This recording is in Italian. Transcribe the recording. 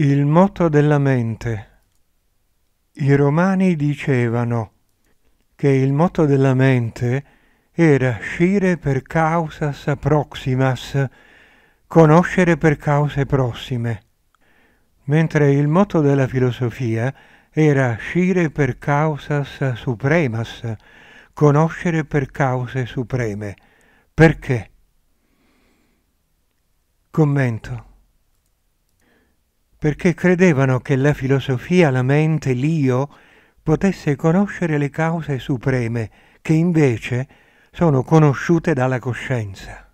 Il moto della mente. I romani dicevano che il moto della mente era scire per causas proximas, conoscere per cause prossime, mentre il moto della filosofia era scire per causas supremas, conoscere per cause supreme. Perché? Commento perché credevano che la filosofia, la mente, l'io potesse conoscere le cause supreme che invece sono conosciute dalla coscienza.